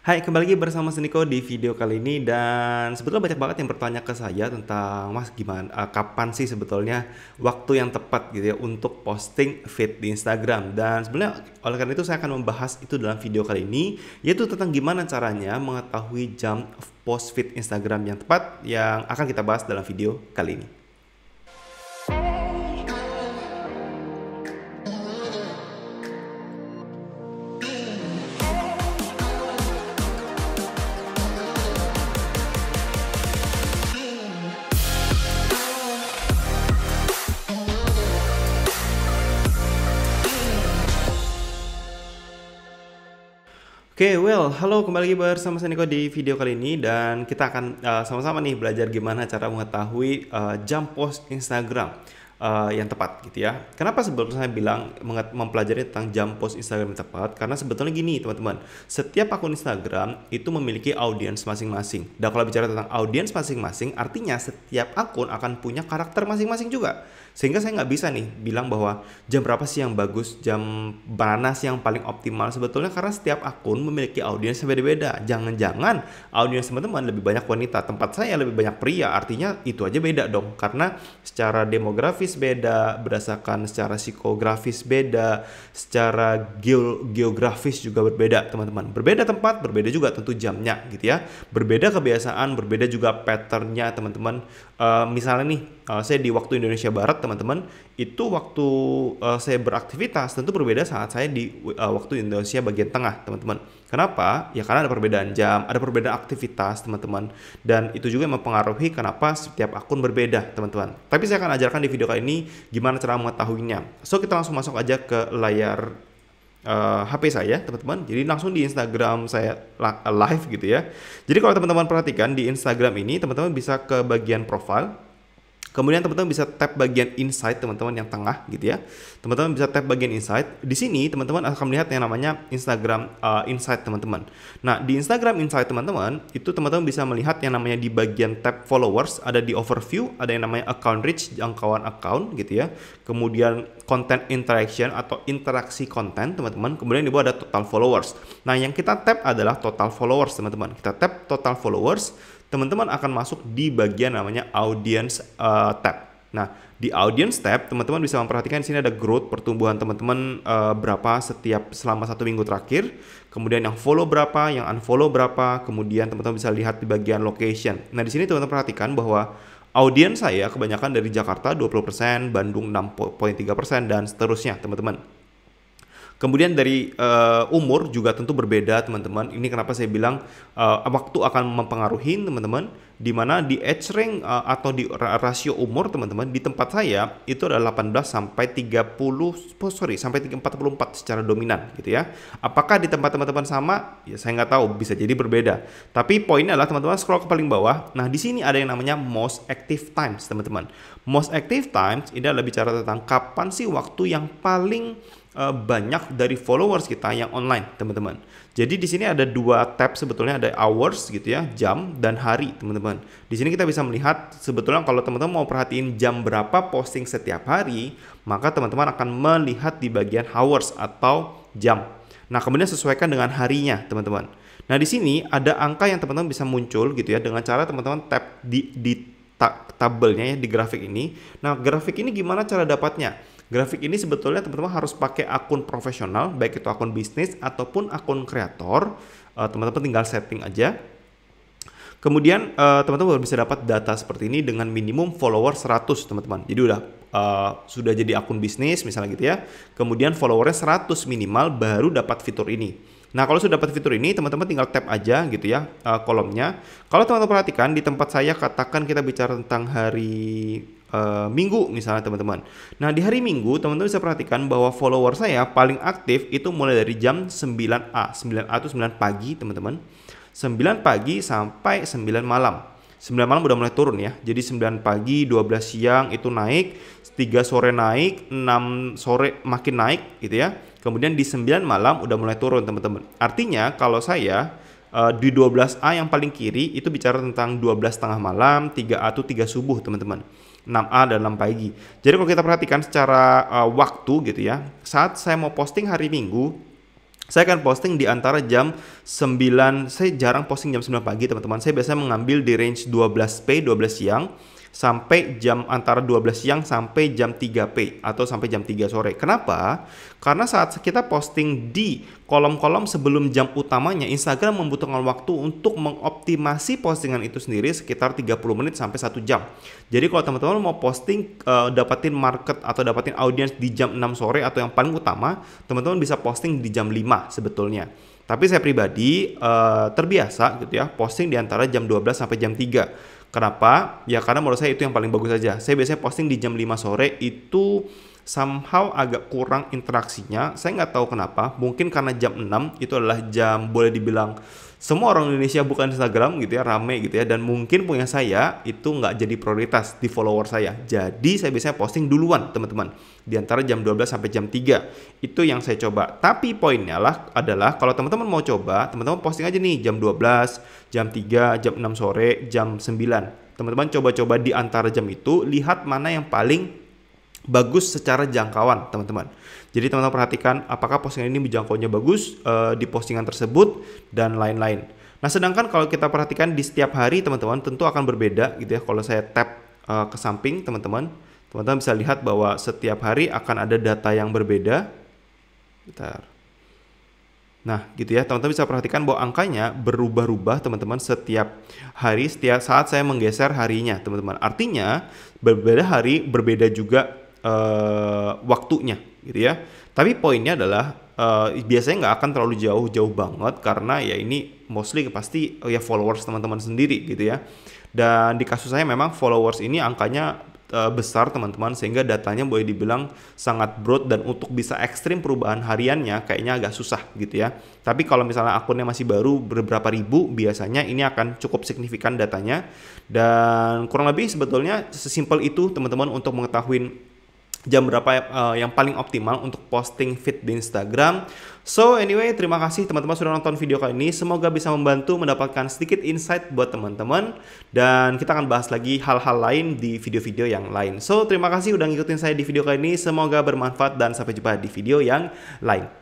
Hai, kembali lagi bersama Seniko di video kali ini dan sebetulnya banyak banget yang bertanya ke saya tentang Mas gimana eh, kapan sih sebetulnya waktu yang tepat gitu ya untuk posting feed di Instagram dan sebenarnya oleh karena itu saya akan membahas itu dalam video kali ini yaitu tentang gimana caranya mengetahui jam post feed Instagram yang tepat yang akan kita bahas dalam video kali ini. Oke, okay, well, halo kembali lagi bersama saya Niko di video kali ini dan kita akan eh, sama-sama uh, nih belajar gimana cara mengetahui uh, eh, jam post Instagram uh, yang tepat gitu ya. Kenapa sebelum saya bilang mempelajari tentang jam post Instagram yang tepat? Karena sebetulnya gini teman-teman, setiap akun Instagram itu memiliki audiens masing-masing. Dan kalau bicara tentang audiens masing-masing, artinya setiap akun akan punya karakter masing-masing juga. Sehingga saya nggak bisa nih bilang bahwa jam berapa sih yang bagus, jam mana sih yang paling optimal sebetulnya karena setiap akun memiliki audiens yang beda-beda. Jangan-jangan audiens teman-teman lebih banyak wanita, tempat saya lebih banyak pria, artinya itu aja beda dong. Karena secara demografis geografis beda, berdasarkan secara psikografis beda, secara geografis juga berbeda, teman-teman. Berbeda tempat, berbeda juga tentu jamnya, gitu ya. Berbeda kebiasaan, berbeda juga patternnya, teman-teman. Uh, misalnya nih uh, saya di waktu Indonesia Barat teman-teman itu waktu uh, saya beraktivitas tentu berbeda saat saya di uh, waktu Indonesia bagian tengah teman-teman kenapa ya karena ada perbedaan jam ada perbedaan aktivitas teman-teman dan itu juga yang mempengaruhi kenapa setiap akun berbeda teman-teman tapi saya akan ajarkan di video kali ini gimana cara mengetahuinya so kita langsung masuk aja ke layar uh, HP saya teman-teman jadi langsung di Instagram saya live gitu ya jadi kalau teman-teman perhatikan di Instagram ini teman-teman bisa ke bagian profile Kemudian teman-teman bisa tap bagian insight teman-teman yang tengah gitu ya. Teman-teman bisa tap bagian insight. Di sini teman-teman akan melihat yang namanya Instagram uh, eh, insight teman-teman. Nah, di Instagram insight teman-teman itu teman-teman bisa melihat yang namanya di bagian tab followers ada di overview, ada yang namanya account reach, jangkauan account gitu ya. Kemudian content interaction atau interaksi konten teman-teman. Kemudian di bawah ada total followers. Nah, yang kita tap adalah total followers teman-teman. Kita tap total followers teman-teman akan masuk di bagian namanya audience uh, tab. Nah, di audience tab, teman-teman bisa memperhatikan di sini ada growth pertumbuhan teman-teman uh, berapa setiap selama satu minggu terakhir, kemudian yang follow berapa, yang unfollow berapa, kemudian teman-teman bisa lihat di bagian location. Nah, di sini teman-teman perhatikan bahwa Audience saya kebanyakan dari Jakarta 20%, Bandung 6.3% dan seterusnya, teman-teman. Kemudian dari uh, umur juga tentu berbeda teman-teman. Ini kenapa saya bilang uh, waktu akan mempengaruhi teman-teman. Di mana di age rank uh, eh, atau di rasio umur teman-teman di tempat saya itu adalah 18 sampai 30 oh sorry sampai 44 secara dominan gitu ya. Apakah di tempat teman-teman sama? Ya saya nggak tahu bisa jadi berbeda. Tapi poinnya adalah teman-teman scroll ke paling bawah. Nah di sini ada yang namanya most active times teman-teman. Most active times ini adalah bicara tentang kapan sih waktu yang paling Eh, banyak dari followers kita yang online, teman-teman. Jadi di sini ada dua tab sebetulnya ada hours gitu ya, jam dan hari, teman-teman. Di sini kita bisa melihat sebetulnya kalau teman-teman mau perhatiin jam berapa posting setiap hari, maka teman-teman akan melihat di bagian hours atau jam. Nah, kemudian sesuaikan dengan harinya, teman-teman. Nah, di sini ada angka yang teman-teman bisa muncul gitu ya dengan cara teman-teman tap di di tabelnya ya di grafik ini. Nah, grafik ini gimana cara dapatnya? Grafik ini sebetulnya teman-teman harus pakai akun profesional, baik itu akun bisnis ataupun akun kreator. Eh, teman-teman tinggal setting aja. Kemudian eh, teman-teman baru bisa dapat data seperti ini dengan minimum follower 100 teman-teman. Jadi udah eh, sudah jadi akun bisnis misalnya gitu ya. Kemudian followernya 100 minimal baru dapat fitur ini. Nah kalau sudah dapat fitur ini teman-teman tinggal tap aja gitu ya kolomnya. Kalau teman-teman perhatikan di tempat saya katakan kita bicara tentang hari uh, minggu misalnya teman-teman. Nah di hari minggu teman-teman bisa perhatikan bahwa follower saya paling aktif itu mulai dari jam 9A, 9A itu 9 pagi teman-teman. 9 pagi sampai 9 malam. 9 malam udah mulai turun ya. Jadi 9 pagi, 12 siang itu naik, 3 sore naik, 6 sore makin naik gitu ya. Kemudian di 9 malam udah mulai turun teman-teman. Artinya kalau saya Eh, di 12A yang paling kiri itu bicara tentang 12 tengah malam, 3A itu 3 subuh, teman-teman. 6A dan 6 pagi. Jadi kalau kita perhatikan secara uh, waktu gitu ya. Saat saya mau posting hari Minggu, saya akan posting di antara jam 9, saya jarang posting jam 9 pagi, teman-teman. Saya biasanya mengambil di range 12P, 12 siang sampai jam antara 12 siang sampai jam 3P atau sampai jam 3 sore. Kenapa? Karena saat kita posting di kolom-kolom sebelum jam utamanya, Instagram membutuhkan waktu untuk mengoptimasi postingan itu sendiri sekitar 30 menit sampai 1 jam. Jadi kalau teman-teman mau posting uh, eh, dapatin market atau dapatin audiens di jam 6 sore atau yang paling utama, teman-teman bisa posting di jam 5 sebetulnya. Tapi saya pribadi uh, terbiasa gitu ya, posting di antara jam 12 sampai jam 3 Kenapa? Ya karena menurut saya itu yang paling bagus saja. Saya biasanya posting di jam 5 sore itu somehow agak kurang interaksinya. Saya nggak tahu kenapa. Mungkin karena jam 6 itu adalah jam boleh dibilang semua orang Indonesia bukan Instagram gitu ya, rame gitu ya. Dan mungkin punya saya itu nggak jadi prioritas di follower saya. Jadi saya biasanya posting duluan teman-teman. Di antara jam 12 sampai jam 3. Itu yang saya coba. Tapi poinnya lah adalah kalau teman-teman mau coba, teman-teman posting aja nih jam 12, jam 3, jam 6 sore, jam 9. Teman-teman coba-coba di antara jam itu, lihat mana yang paling bagus secara jangkauan, teman-teman. Jadi teman-teman perhatikan apakah postingan ini jangkauannya bagus e, di postingan tersebut dan lain-lain. Nah, sedangkan kalau kita perhatikan di setiap hari, teman-teman, tentu akan berbeda gitu ya. Kalau saya tap e, ke samping, teman-teman, teman-teman bisa lihat bahwa setiap hari akan ada data yang berbeda. Bentar. Nah, gitu ya, teman-teman bisa perhatikan bahwa angkanya berubah-ubah, teman-teman, setiap hari, setiap saat saya menggeser harinya, teman-teman. Artinya, berbeda hari, berbeda juga uh, waktunya gitu ya. Tapi poinnya adalah uh, biasanya nggak akan terlalu jauh-jauh banget karena ya ini mostly pasti ya followers teman-teman sendiri gitu ya. Dan di kasus saya memang followers ini angkanya eh, besar teman-teman sehingga datanya boleh dibilang sangat broad dan untuk bisa ekstrim perubahan hariannya kayaknya agak susah gitu ya. Tapi kalau misalnya akunnya masih baru beberapa ribu biasanya ini akan cukup signifikan datanya dan kurang lebih sebetulnya sesimpel itu teman-teman untuk mengetahui jam berapa uh, yang paling optimal untuk posting feed di Instagram. So anyway, terima kasih teman-teman sudah nonton video kali ini. Semoga bisa membantu mendapatkan sedikit insight buat teman-teman dan kita akan bahas lagi hal-hal lain di video-video yang lain. So terima kasih udah ngikutin saya di video kali ini. Semoga bermanfaat dan sampai jumpa di video yang lain.